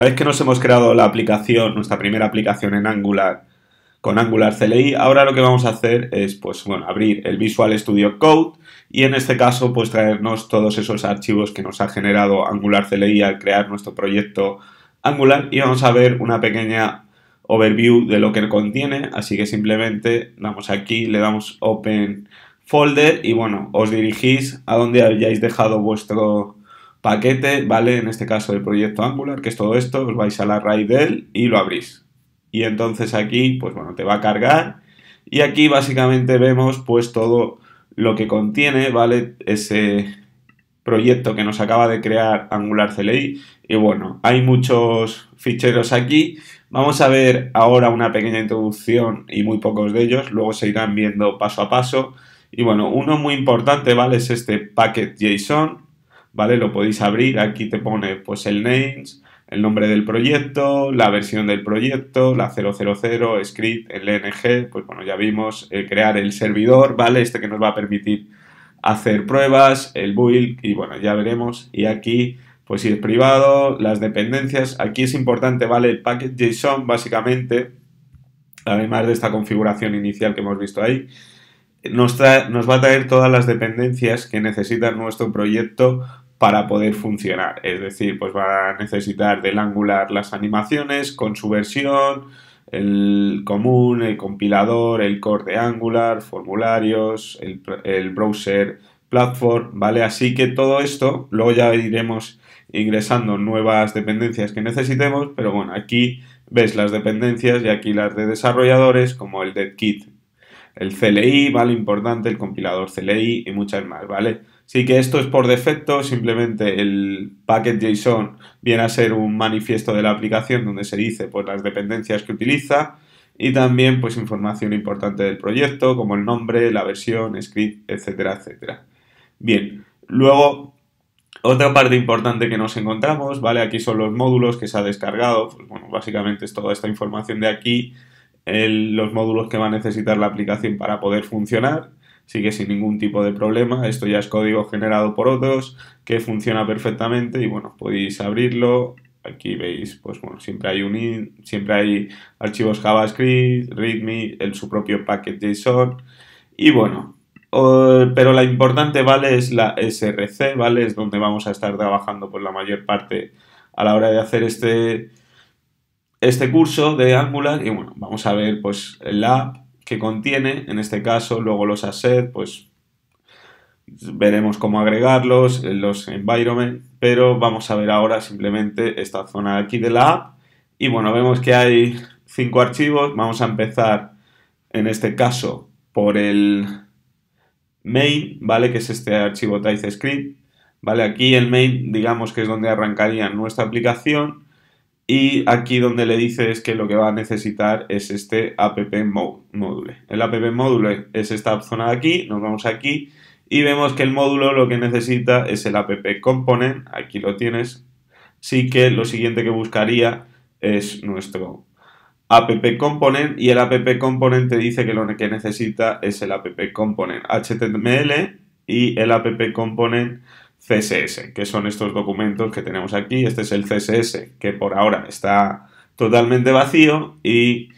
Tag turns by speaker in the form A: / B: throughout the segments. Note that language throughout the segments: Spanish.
A: Una vez que nos hemos creado la aplicación, nuestra primera aplicación en Angular, con Angular CLI, ahora lo que vamos a hacer es, pues abrir el Visual Studio Code y en este caso, pues traernos todos esos archivos que nos ha generado Angular CLI al crear nuestro proyecto Angular y vamos a ver una pequeña overview de lo que contiene, así que simplemente damos aquí, le damos Open Folder y bueno, os dirigís a donde hayáis dejado vuestro Paquete, vale, en este caso el proyecto Angular, que es todo esto, os vais a la raíz del y lo abrís. Y entonces aquí, pues bueno, te va a cargar y aquí básicamente vemos pues todo lo que contiene, ¿vale? Ese proyecto que nos acaba de crear Angular CLI y bueno, hay muchos ficheros aquí. Vamos a ver ahora una pequeña introducción y muy pocos de ellos, luego se irán viendo paso a paso. Y bueno, uno muy importante, ¿vale? Es este packet JSON ¿vale? Lo podéis abrir, aquí te pone pues el names, el nombre del proyecto, la versión del proyecto, la 000, script, el lng, pues bueno, ya vimos, eh, crear el servidor, ¿vale? Este que nos va a permitir hacer pruebas, el build y bueno, ya veremos. Y aquí, pues si es privado, las dependencias, aquí es importante, ¿vale? El package JSON básicamente, además de esta configuración inicial que hemos visto ahí, nos, va a traer todas las dependencias que necesita nuestro proyecto para poder funcionar. Es decir, pues va a necesitar del Angular las animaciones con su versión, el común, el compilador, el core de Angular, formularios, el, browser platform, ¿vale? Así que todo esto, luego ya iremos ingresando nuevas dependencias que necesitemos, pero bueno, aquí ves las dependencias y aquí las de desarrolladores como el deadkit, el CLI, ¿vale? Importante, el compilador CLI y muchas más, ¿vale? Sí que esto es por defecto, simplemente el packet JSON viene a ser un manifiesto de la aplicación donde se dice pues, las dependencias que utiliza y también pues, información importante del proyecto, como el nombre, la versión, script, etcétera, etcétera. Bien, luego otra parte importante que nos encontramos, ¿vale? Aquí son los módulos que se ha descargado, pues, bueno, básicamente es toda esta información de aquí, los módulos que va a necesitar la aplicación para poder funcionar sigue sin ningún tipo de problema. Esto ya es código generado por otros que funciona perfectamente y bueno, podéis abrirlo. Aquí veis, pues bueno, siempre hay un in, siempre hay archivos JavaScript, README, en su propio paquete JSON. Y bueno, pero la importante, ¿vale? Es la SRC, ¿vale? Es donde vamos a estar trabajando por la mayor parte a la hora de hacer este, este curso de Angular. Y bueno, vamos a ver pues el app, que contiene, en este caso, luego los assets, pues veremos cómo agregarlos, eh, los environment, pero vamos a ver ahora simplemente esta zona aquí de la app. Y bueno, vemos que hay cinco archivos, vamos a empezar en este caso por el main, ¿vale? Que es este archivo TypeScript, ¿vale? Aquí el main, digamos que es donde arrancaría nuestra aplicación y aquí donde le dices es que lo que va a necesitar es este app módulo. El app módulo es esta zona de aquí, nos vamos aquí y vemos que el módulo lo que necesita es el app component, aquí lo tienes. Sí que lo siguiente que buscaría es nuestro app component y el app component te dice que lo que necesita es el app component HTML y el app component CSS, que son estos documentos que tenemos aquí. Este es el CSS, que por ahora está totalmente vacío y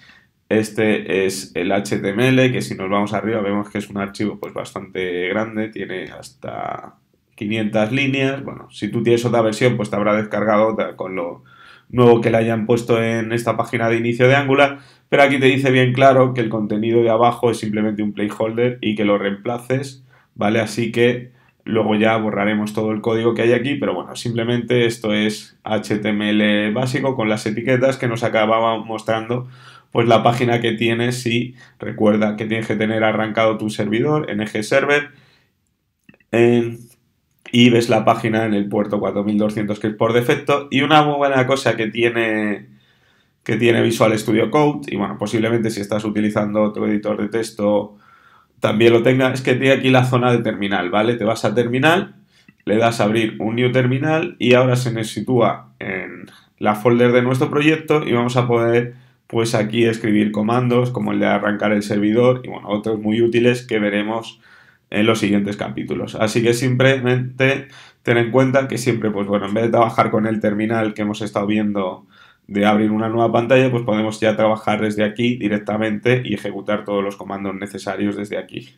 A: este es el HTML, que si nos vamos arriba vemos que es un archivo pues bastante grande, tiene hasta 500 líneas. Bueno, si tú tienes otra versión, pues te habrá descargado otra con lo nuevo que le hayan puesto en esta página de inicio de Angular, pero aquí te dice bien claro que el contenido de abajo es simplemente un placeholder y que lo reemplaces, ¿vale? Así que Luego ya borraremos todo el código que hay aquí, pero bueno, simplemente esto es HTML básico con las etiquetas que nos acababa mostrando pues la página que tienes si recuerda que tienes que tener arrancado tu servidor NG Server y ves la página en el puerto 4200 que es por defecto y una muy buena cosa que tiene que tiene Visual Studio Code y bueno posiblemente si estás utilizando otro editor de texto también lo tenga, es que tiene aquí la zona de terminal, ¿vale? Te vas a terminal, le das a abrir un new terminal y ahora se nos sitúa en la folder de nuestro proyecto y vamos a poder pues aquí escribir comandos como el de arrancar el servidor y bueno, otros muy útiles que veremos en los siguientes capítulos. Así que simplemente ten en cuenta que siempre, pues bueno, en vez de trabajar con el terminal que hemos estado viendo de abrir una nueva pantalla, pues podemos ya trabajar desde aquí directamente y ejecutar todos los comandos necesarios desde aquí.